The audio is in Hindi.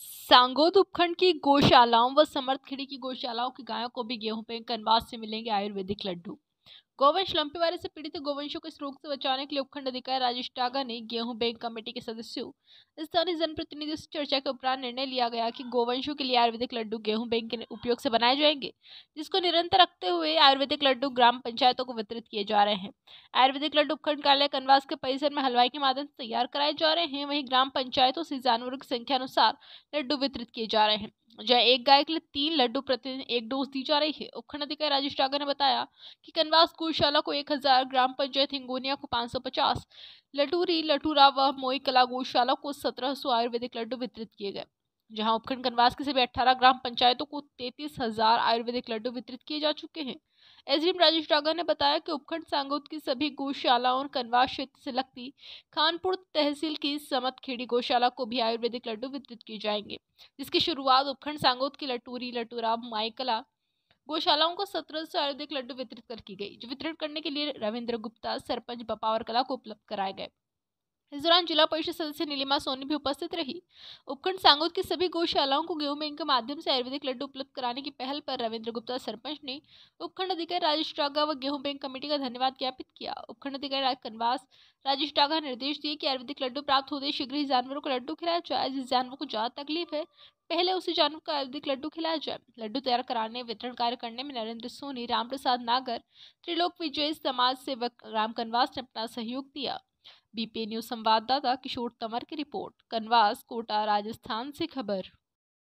सांगोद उपखंड की गौशालाओं व समर्थखिड़ी की गौशालाओं की गायों को भी गेहूं पे कनवास से मिलेंगे आयुर्वेदिक लड्डू गोवंश लंपीवारे से पीड़ित गोवंशों के इस रोग से बचाने के लिए उपखंड अधिकारी राजेश टागा ने गेहूं बैंक कमेटी के सदस्यों स्थानीय जनप्रतिनिधियों से चर्चा के उपरांत निर्णय लिया गया कि गोवंशों के लिए आयुर्वेदिक लड्डू गेहूं बैंक के उपयोग से बनाए जाएंगे जिसको निरंतर रखते हुए आयुर्वेदिक लड्डू ग्राम पंचायतों को वितरित किए जा रहे हैं आयुर्वेदिक लड्डू उपखंड कार्यालय कनवास के परिसर में हलवाई के माध्यम से तैयार कराए जा रहे हैं वहीं ग्राम पंचायतों से जानवरों की संख्या अनुसार लड्डू वितरित किए जा रहे हैं जहाँ एक गाय के लिए तीन लड्डू प्रतिदिन एक डोज दी जा रही है उपखंड अधिकारी राजेश टागर ने बताया कि कनवास गौशाला को 1000 ग्राम पंचायत हिंगोनिया को 550 लटूरी लटूरा व मोई कला गौशाला को 1700 आयुर्वेदिक लड्डू वितरित किए गए जहां उपखंड कनवास के सभी 18 ग्राम पंचायतों को तैतीस आयुर्वेदिक लड्डू वितरित किए जा चुके हैं एसडीएम राजेश डागा ने बताया कि उपखंड सांगोद की सभी गौशालाओं और कनवा क्षेत्र से लगती खानपुर तहसील की समतखेड़ी गौशाला को भी आयुर्वेदिक लड्डू वितरित किए जाएंगे जिसकी शुरुआत उपखंड सांगोद की लटूरी लटूरा माइकला गौशालाओं को सत्रह सौ आयुर्वेदिक लड्डू वितरित कर की गई जो वितरण करने के लिए रविंद्र गुप्ता सरपंच बपावर कला को उपलब्ध कराए गए इस दौरान जिला परिषद सदस्य नीलिमा सोनी भी उपस्थित रही उपखंड सांगोद की सभी गौशालाओं को गेहूं बैंक के माध्यम से आयुर्वेदिक लड्डू उपलब्ध कराने की पहल पर रविंद्र गुप्ता सरपंच ने उपखंड अधिकारी राजेश टागा व गेहूं बैंक कमेटी का धन्यवाद ज्ञापित किया उपखंड अधिकारी कनवास राजेश टागा निर्देश दिए कि आयुर्वेदिक लड्डू प्राप्त होते शीघ्र ही जानवरों को लड्डू खिलाया जाए जिस जानवर को ज्यादा तकलीफ है पहले उसी जानवर को आयुर्वेदिक लड्डू खिलाया जाए लड्डू तैयार कराने वितरण कार्य करने में नरेंद्र सोनी राम प्रसाद नागर त्रिलोक विजय समाज सेवक राम कनवास ने अपना सहयोग दिया बीपी न्यूज संवाददाता किशोर तंवर की रिपोर्ट कनवास कोटा राजस्थान से खबर